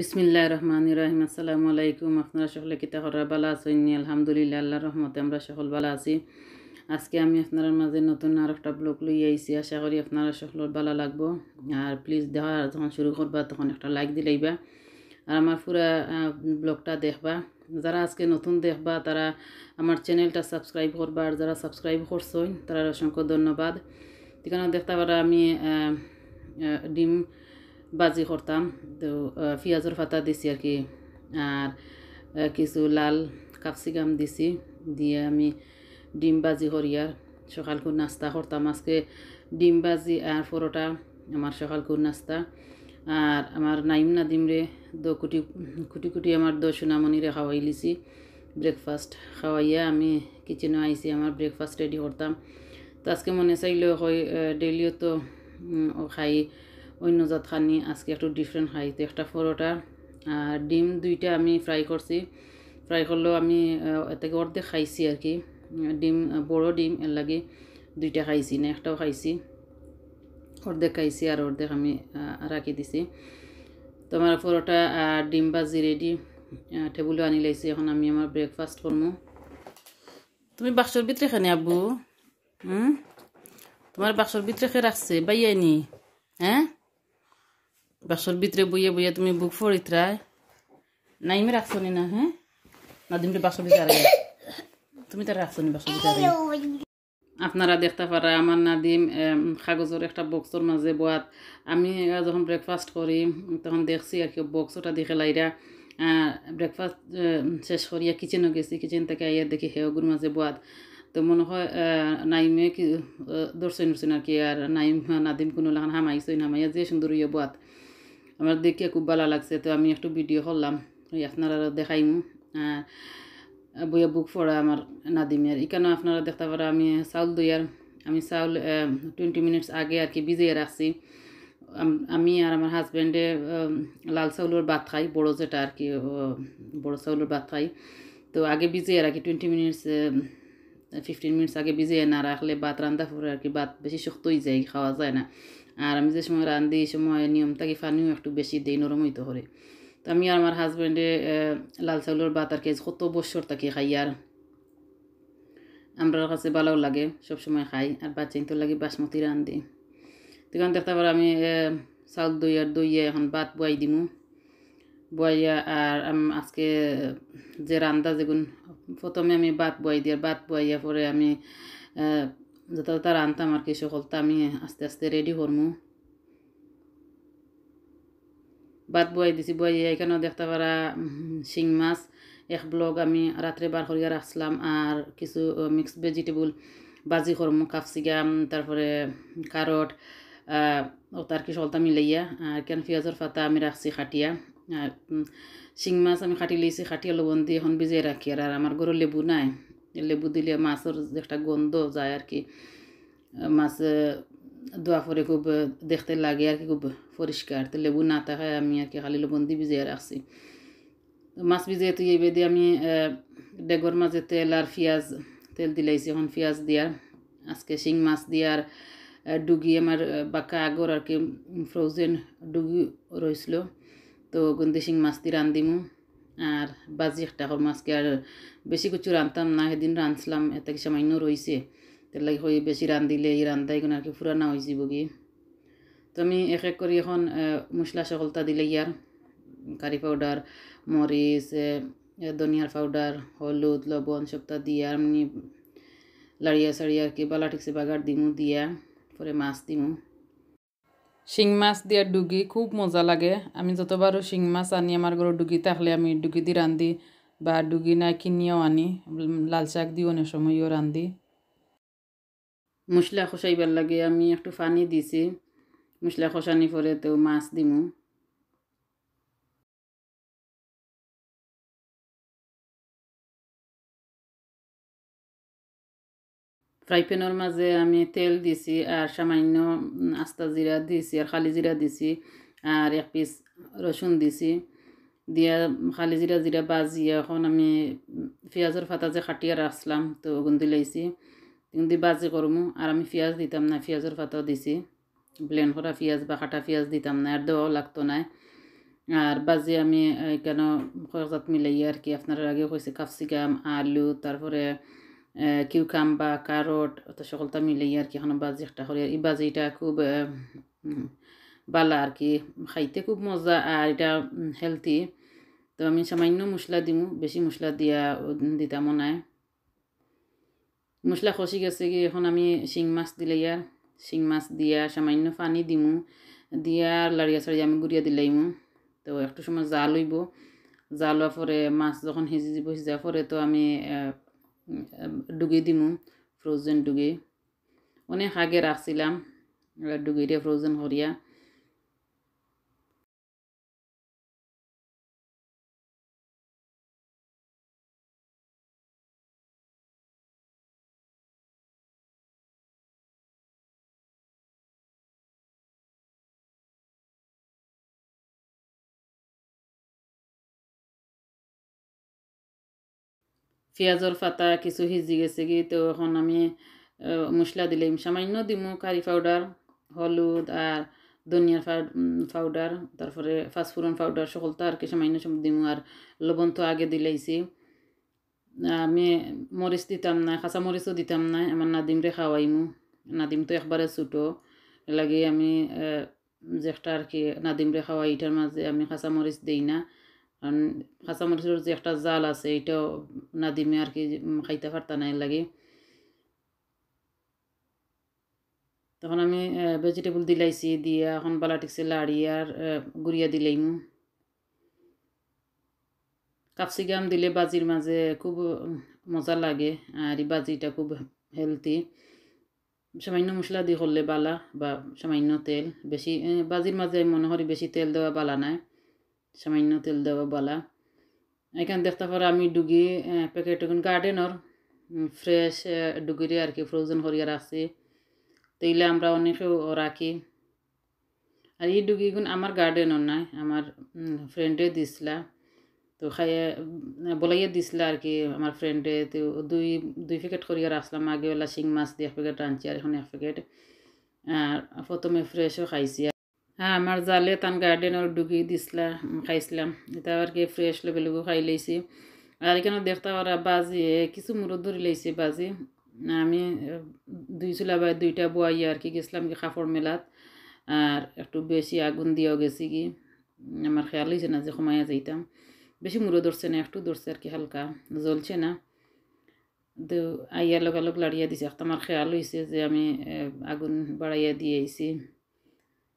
বিসমিল্লা রহমান ইরাহিম আসসালামু আলাইকুম আপনারা সকলে কিতা হরা বালা আছেন আলহামদুলিল্লাহ আল্লাহ রহমতে আমরা সকল বালা আছি আজকে আমি আপনার মাঝে নতুন আর একটা ব্লগ লই আইসি আশা করি আপনারা সকল বালা লাগবো আর প্লিজ দেখা যখন শুরু করবা তখন একটা লাইক দিলাইবা আর আমার পুরা ব্লগটা দেখবা যারা আজকে নতুন দেখবা তারা আমার চ্যানেলটা সাবস্ক্রাইব করবা আর যারা সাবস্ক্রাইব করছো তারা অসংখ্য ধন্যবাদ ঠিকানা দেখতে পারা আমি ডিম বাজি করতাম তো পেঁয়াজের পাতা দিছি আর কি আর কিছু লাল কাপসিকাম দিছি দিয়ে আমি ডিম বাজি করিয়ার সকালকু নাস্তা করতাম আজকে ডিম বাজি আর পরোটা আমার সকালকুর নাস্তা আর আমার নাইম নাদিম রে দো কুটি কুটি কুটি আমার দো সোনামণিরে খাওয়াই লিছি ব্রেকফাস্ট খাওয়াইয়া আমি কিচেনে আইছি আমার ব্রেকফাস্ট রেডি করতাম তো আজকে মনে চাইলেও হয় ডেলিও তো খাই অন্য জাত খানি আজকে একটু ডিফারেন্ট খাই তো একটা পরোটা আর ডিম দুইটা আমি ফ্রাই করছি ফ্রাই করলেও আমি এতে অর্ধেক খাইছি আর কি ডিম বড় ডিম এর লাগে দুইটা খাইছি না একটাও খাইছি অর্ধেক খাইছি আর অর্ধেক আমি রাখি দিছি তো আমার পরোটা ডিম বাজি রেডি টেবুলে আনি লাইছি এখন আমি আমার ব্রেকফাস্ট করবো তুমি বাক্সর ভিতরে খানি আব্বু হুম তোমার বাক্সর ভিতরে খেয়ে রাখছে বাইয়ানি হ্যাঁ বাসর ভিতরে বইয়ে বইয়ে তুমি বুক ফরিত্রায় নাইমে রাখছো নি না হ্যাঁ নাদিমকে বাসর ভিতরে তুমি তার রাখছো নি বাসর ভিতরে আপনারা দেখতে পারা আমার নাদিম কাগজের একটা বক্সর মাঝে বয়াত আমি যখন ব্রেকফাস্ট করি তখন দেখছি আর কি বক্সটা দেখে লাইরা ব্রেকফাস্ট শেষ করিয়া কিচেনও গেছি কিচেন থেকে আইয়া দেখি হেওগুর মাঝে বয়াত তো মনে হয় নাইমে কি দর্শন উঠছেন আর কি আর নাইম নাদিম কোনো লাগান হামাইছই নামাইয়া যে সুন্দর ইয়ে বয়াত আমার দেখে খুব ভালো লাগছে তো আমি একটু ভিডিও করলাম ওই আপনারা দেখাইম বইয়া বুক পড়া আমার নাদিমের এখানে আপনারা দেখতে পারা আমি চাউল দইয়ার আমি চাউল টোয়েন্টি মিনিটস আগে আর কি ভিজিয়ে রাখছি আমি আর আমার হাজব্যান্ডে লাল চাউলের ভাত খাই বড়ো যেটা আর কি বড়ো চাউলের ভাত খাই তো আগে ভিজিয়ে রাখি টোয়েন্টি মিনিটস ফিফটিন মিনিটস আগে ভিজিয়ে না রাখলে ভাত রান্দা পরে আর কি ভাত বেশি শক্ত হয়ে যায় খাওয়া যায় না আর আমি যে সময় রান্ধি এই সময় নিয়ম থাকি পানিও একটু বেশি দিই নরম হইতে হরে তো আমি আর আমার হাজব্যান্ডে লাল চাউলের বাত আর খেয়েছি কত বছর থাকি খাই আর আমরার কাছে ভালো লাগে সব সময় খাই আর বাচ্চাই তো লাগে বাসমতি রান্ধি তখন দেখতে পারো আমি চাউল দই আর দইয়ে এখন ভাত বয়াই দিমু বয়াইয়া আর আজকে যে রান্দা যেগুন প্রথমে আমি ভাত বয়াই দিয়ে ভাত বয়াইয়া পরে আমি যত তার আনতাম আর কি সকলটা আমি আস্তে আস্তে রেডি করমু বাদ বয়াই দিছি বয়াই এখানেও দেখতে পারা শিং মাছ এক ব্লগ আমি রাত্রে বার করিয়া রাখছিলাম আর কিছু মিক্স ভেজিটেবল বাজি করম কাপসিকাম তারপরে কারট ও তার কি সলতা মিলাইয়া আর কেন পেঁয়াজের পাতা আমি রাখছি খাটিয়া আর শিং মাছ আমি খাটি লইছি খাটিয়া লবণ দিয়ে এখন ভিজিয়ে রাখি আর আমার গরু লেবু নাই লেবু দিলে মাছের একটা গন্ধ যায় আর কি মাছ দোয়া করে খুব দেখতে লাগে আর কি খুব পরিষ্কার তো লেবু না থাকায় আমি আর কি খালি লবণ দিয়ে ভিজিয়ে রাখছি মাছ ভিজিয়ে তো এইভাবে দিয়ে আমি ডেগর মাঝে তেল আর পিঁয়াজ তেল দিলাইছি এখন পিঁয়াজ দিয়ার আজকে শিং মাছ দিয়ার ডুগি আমার বাঁকা আগর আর কি ফ্রোজেন ডুগি রয়েছিল তো গন্ধে শিং মাছ দিয়ে রান্ধিমু আর বাজি একটা হর মাছকে আর বেশি কিছু রাঁধতাম না সেদিন রাঁধছিলাম এত কি সামান্য রয়েছে তার লাগে হয়ে বেশি রাঁধিলে এই রান্ধাই কোনো আর কি ফুরানা হয়ে যাব তো আমি এক এক করে এখন মশলা সকলতা দিলে ইয়ার কারি পাউডার মরিচ ধনিয়ার পাউডার হলুদ লবণ সবটা দিয়া এমনি লাড়িয়া সাড়িয়া কি বালা ঠিকছে বাগার দিমু দিয়া পরে মাছ দিমু শিং মাছ দিয়ে ডুগি খুব মজা লাগে আমি যতবারও শিং মাছ আনি আমার ঘর ডুগি থাকলে আমি ডুগি দিয়ে রান্ধি বা ডুগি না কিনিয়েও আনি লাল শাক দিও অনেক সময়ও রান্ধি মশলা খসাইবার লাগে আমি একটু পানি দিছি মশলা খসানি পরে তো মাছ দিমু ফ্রাই প্যানের মাঝে আমি তেল দিছি আর সামান্য আস্তা জিরা দিছি আর খালি জিরা দিছি আর এক পিস রসুন দিছি দিয়া খালি জিরা জিরা বাজিয়ে এখন আমি পেঁয়াজের ফাতা যে খাটিয়ে রাখলাম তো ওগুন দিলাইছি কিন্তু বাজি করমু আর আমি পেঁয়াজ দিতাম না পেঁয়াজের ফাতাও দিছি ব্লেন্ড করা পেঁয়াজ বা কাটা পেঁয়াজ দিতাম না আর দেওয়াও লাগতো না আর বাজি আমি কেন কয়েকজাত মিলাইয়া আর কি আপনারা আগে কইছি কাপসিকাম আলু তারপরে কিউকাম্বা কারট অত সকলটা মিলাই আর কি এখন বাজি একটা করি আর এই বাজিটা খুব বালা আর কি খাইতে খুব মজা আর এটা হেলথি তো আমি সামান্য মশলা দিমু বেশি মশলা দিয়া দিতাম নাই মশলা খসি গেছে কি এখন আমি শিং মাছ দিলে ইয়ার শিং মাছ দিয়া সামান্য পানি দিমু দিয়া লাড়িয়া সাড়িয়া আমি গুড়িয়া দিলাইমু তো একটু সময় জাল হইব জাল হওয়ার পরে মাছ যখন সিজি দিব সিজার পরে তো আমি ডুগি দিমু ফ্রোজেন ডুগি অনেক আগে রাখছিলাম ডুগিরে ফ্রোজেন করিয়া পেঁয়াজর ফাতা কিছু সিজি গেছে কি তো এখন আমি মশলা দিলাম সামান্য দিমু কারি পাউডার হলুদ আর ধনিয়ার পাউডার তারপরে ফাঁসফোড়ন পাউডার তো আর কি সামান্য সব দিমু আর লবণ তো আগে দিলেইছি আমি মরিচ দিতাম না কাঁচা মরিচও দিতাম না আমার নাদিমরে খাওয়াইমু নাদিম তো একবারে ছুটো লাগে আমি যে একটা আর কি নাদিমরে খাওয়াই এটার মাঝে আমি কাঁচা মরিচ দিই না খাসা মরিচের যে একটা জাল আছে এটাও না দিমে আর কি খাইতে পারতা নাই লাগে তখন আমি ভেজিটেবল দিলাইছি দিয়া এখন বালা টিকছে লাড়ি আর গুড়িয়া দিলাইমু ক্যাপসিকাম দিলে বাজির মাঝে খুব মজা লাগে আর এই বাজিটা খুব হেলদি সামান্য মশলা দিয়ে করলে বালা বা সামান্য তেল বেশি বাজির মাঝে মনে করি বেশি তেল দেওয়া বালা নাই সামান্য তেল দেওয়া বলা এখান দেখতে পারো আমি ডুগি প্যাকেট গার্ডেনর ফ্রেশ ডুগিরে আর কি ফ্রোজেন করিয়া রাখছি তৈলে আমরা অনেকেও রাখি আর এই ডুগিগুন আমার গার্ডেনর নাই আমার ফ্রেন্ডে দিছিলা তো খাইয়ে বলাইয়ে দিছিলা আর কি আমার ফ্রেন্ডে তো দুই দুই প্যাকেট করিয়া রাখলাম আগে ওলা শিং মাছ দিয়ে এক প্যাকেট আনছি আর এখন এক প্যাকেট আর প্রথমে ফ্রেশও খাইছি হ্যাঁ আমার জালে তান গার্ডেনের ডুগি দিছিলাম খাইছিলাম এটা আর কি ফ্রেশ লগে লগে খাই লাইছি আর এখানে দেখতে ওরা বাজি কিছু মুরত ধরে লাইছি বাজি আমি দুই চুলা বা দুইটা বয়াই আর কি গেছিলাম কি কাপড় মেলাত আর একটু বেশি আগুন দিয়েও গেছি কি আমার খেয়াল হয়েছে না যে সময়া যাইতাম বেশি মুরো ধরছে না একটু ধরছে আর কি হালকা জ্বলছে না তো আইয়ার লগালগ লাড়িয়া দিছে একটা আমার খেয়াল হয়েছে যে আমি আগুন বাড়াইয়া দিয়ে আইছি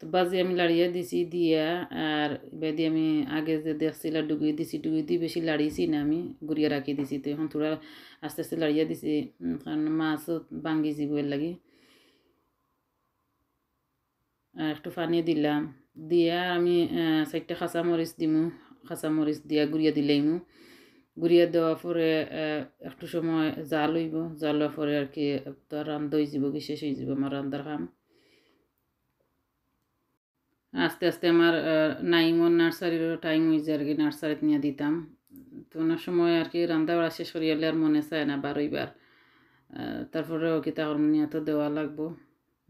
তো বাজি আমি লাড়িয়ে দিছি দিয়া আর বেদি আমি আগে যে দেখছি ডুগি দিছি ডুগি দিয়ে বেশি লাড়িয়েছি না আমি গুড়িয়ে রাখি দিছি তো এখন থোড়া আস্তে আস্তে লাড়িয়ে দিছি কারণ মাছও ভাঙ্গি এর লাগে আর একটু পানি দিলাম দিয়া আমি চারটা খাঁচা মরিচ দিমু খাঁচা মরিচ দিয়া গুড়িয়া দিলেইমু গুড়িয়া দেওয়ার পরে একটু সময় জাল হইব জাল হওয়ার পরে আর কি তো রান্ধ হয়ে যাব কি শেষ হয়ে যাব আমার রান্ধার কাম আস্তে আস্তে আমার নাইমন নার্সারিরও টাইম হয়েছে আর কি নার্সারিতে নিয়ে দিতাম তো ওনার সময় আর কি রান্দা বাড়া শেষ করি আর মনে চায় না বারোইবার তারপরে ওকে তাহর নিয়ে তো দেওয়া লাগবো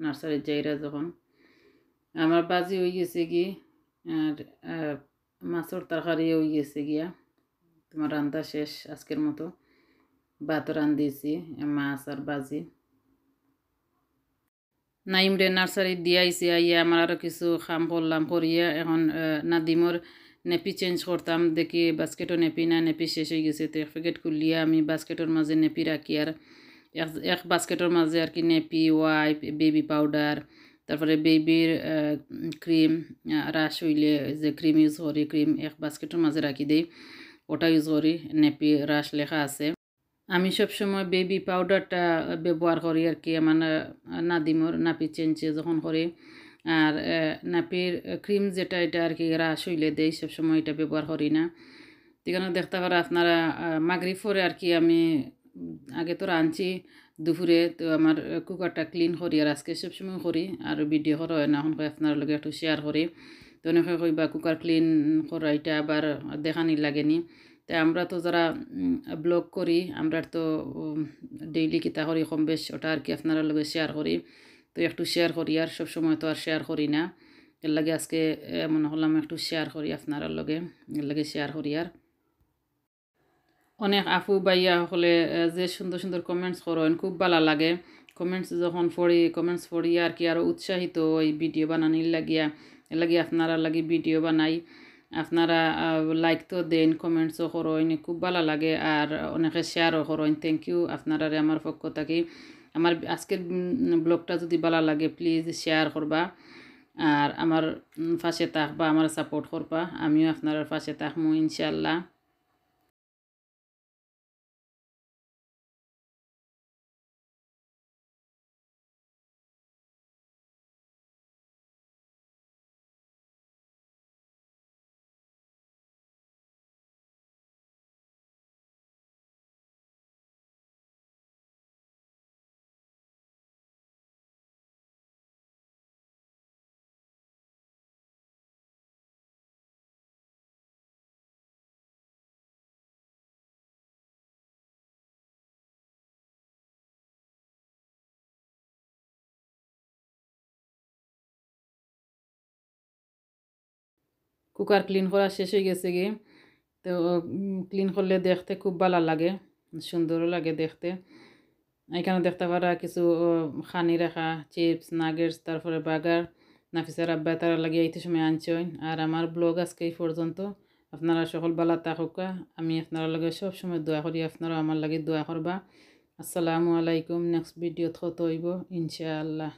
নার্সারিত যাইরা যখন আমার বাজি হয়ে গেছে কি আর মাছের তরকারি হয়ে গেছে গিয়া তোমার রান্দা শেষ আজকের মতো ভাত রান্ধিয়েছি মাছ আর বাজি নাইম রে নার্সারিত দিয়া আইসি আইয়া আমার আরও কিছু খাম করলাম করিয়া এখন নাদিমর নেপি চেঞ্জ করতাম দেখি বাস্কেটও নেপি না নেপি শেষ হয়ে গেছে তো এক প্যাকেট খুলিয়া আমি বাস্কেটের মাঝে নেপি রাখি আর এক এক বাস্কেটের মাঝে আর কি নেপি ওয়াইপ বেবি পাউডার তারপরে বেবির ক্রিম রাস হইলে যে ক্রিম ইউজ করি ক্রিম এক বাস্কেটের মাঝে রাখি দেই ওটা ইউজ করি নেপি রাস লেখা আছে আমি সবসময় বেবি পাউডারটা ব্যবহার করি আর কি আমার নাদিমর নাপি চেঞ্চে যখন করে আর নাপির ক্রিম যেটা এটা আর কি এরা শৈলে দেয় সবসময় এটা ব্যবহার করি না সেখানে দেখতে পারো আপনারা মাগরি ফরে আর কি আমি আগে তো রাঁধছি দুপুরে তো আমার কুকারটা ক্লিন করি আর আজকে সবসময় করি আর ভিডিও করা হয় না এখন আপনারা লোক একটু শেয়ার করি তো অনেকে কইবা কুকার ক্লিন করা এটা আবার দেখানি লাগেনি তাই আমরা তো যারা ব্লগ করি আমরা তো ডেইলি কিতা করি কম বেশ ওটা আর কি আপনারা লগে শেয়ার করি তো একটু শেয়ার করি আর সবসময় তো আর শেয়ার করি না এর লাগে আজকে মনে হলাম একটু শেয়ার করি আপনারা লগে এর লাগে শেয়ার করি আর অনেক আফু বাইয়া হলে যে সুন্দর সুন্দর কমেন্টস করেন খুব ভালো লাগে কমেন্টস যখন পড়ি কমেন্টস পড়ি আর কি আরও উৎসাহিত ওই ভিডিও বানানির লাগিয়া লাগে আপনারা লাগি ভিডিও বানাই আপনারা লাইক তো দেন কমেন্টসও করইন খুব ভালো লাগে আর অনেকে শেয়ারও করইন থ্যাংক ইউ আপনারা আমার পক্ষ থাকি আমার আজকের ব্লগটা যদি ভালো লাগে প্লিজ শেয়ার করবা আর আমার ফাঁসে থাকবা আমার সাপোর্ট করবা আমিও আপনার ফাঁসে থাকবো ইনশাল্লাহ কুকার ক্লিন করা শেষ হয়ে গেছে গিয়ে তো ক্লিন করলে দেখতে খুব ভালো লাগে সুন্দরও লাগে দেখতে এখানে দেখতে পারা কিছু খানি রাখা চিপস নাগেটস তারপরে বাগার নাফিসার আব্বা তারা লাগিয়ে এই সময় আনছে আর আমার ব্লগ আজকে এই পর্যন্ত আপনারা সকল বালা তাকুকা আমি আপনারা লাগে সব সময় দোয়া করি আপনারা আমার লাগে দোয়া করবা আসসালামু আলাইকুম নেক্সট ভিডিওত হইব ইনশাআল্লাহ